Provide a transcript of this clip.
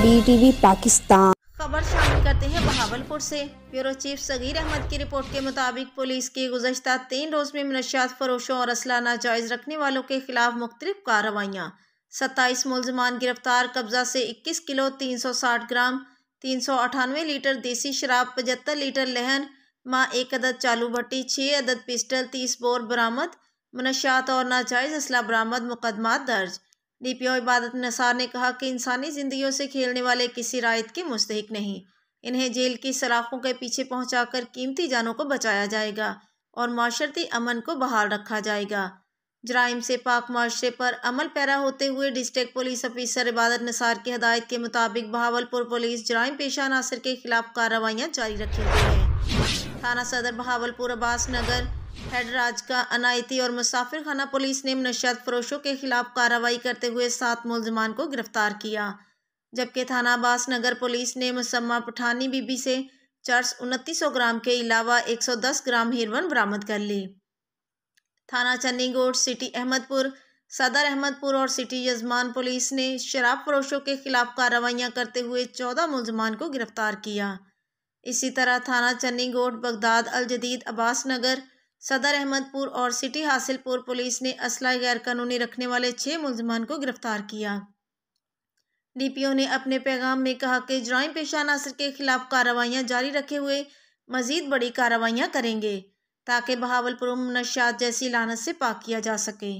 B TV Pakistan खबर शामिल करते हैं बहावलपुर से ब्यूरो चीफ सगीर अहमद की रिपोर्ट के मुताबिक पुलिस की गुजशत तीन रोज में मनशियात फरोशों और असला नाजायज रखने वालों के खिलाफ मुख्तलिफ कार्रवाइयाँ सत्ताईस मुलजमान गिरफ्तार कब्जा से इक्कीस किलो तीन सौ साठ ग्राम तीन सौ अठानवे लीटर देसी शराब पचहत्तर लीटर लहन माँ एक अदद चालू भट्टी छः अदद पिस्टल तीस बोर बरामद मनशियात और नाजायज असला बरामद मुकदमा दर्ज डीपीओ इबादत नसार ने कहा कि इंसानी ज़िंदगियों से खेलने वाले किसी रायत के मुस्तक नहीं इन्हें जेल की सलाखों के पीछे पहुंचाकर कीमती जानों को बचाया जाएगा और माशरती अमन को बहाल रखा जाएगा जराइम से पाक माशरे पर अमल पैरा होते हुए डिस्ट्रिक्ट पुलिस अफीसर इबादत नसार की हदायत के मुताबिक बहावलपुर पुलिस जराइम पेशा नासिर के खिलाफ कार्रवाइयाँ जारी रखी गई है थाना सदर बहावलपुर अब्बास नगर हैदराज का अनायती और मुसाफिर खाना पुलिस ने नशात फरोशों के खिलाफ कार्रवाई करते हुए सात मुलजमान को गिरफ्तार किया जबकि थाना बास नगर पुलिस ने मुसम्मा पठानी बीबी से सौ उनतीस सौ ग्राम के अलावा एक सौ दस ग्राम हेरोइन बरामद कर ली थाना चंडीगढ़ सिटी अहमदपुर सदर अहमदपुर और सिटी यजमान पुलिस ने शराब फरोशों के खिलाफ कार्रवाइयाँ करते हुए चौदह मुलजमान को गिरफ्तार किया इसी तरह थाना चंडीगढ़ बगदाद अलजदीद अब्बास नगर सदर अहमदपुर और सिटी हासिलपुर पुलिस ने असला गैरकानूनी रखने वाले छः मुलजमान को गिरफ्तार किया डीपीओ ने अपने पैगाम में कहा कि जराइम पेशा नासिर के खिलाफ कार्रवाइयाँ जारी रखे हुए मजीद बड़ी कार्रवाइयाँ करेंगे ताकि बहावलपुर नशात जैसी लानत से पाक किया जा सके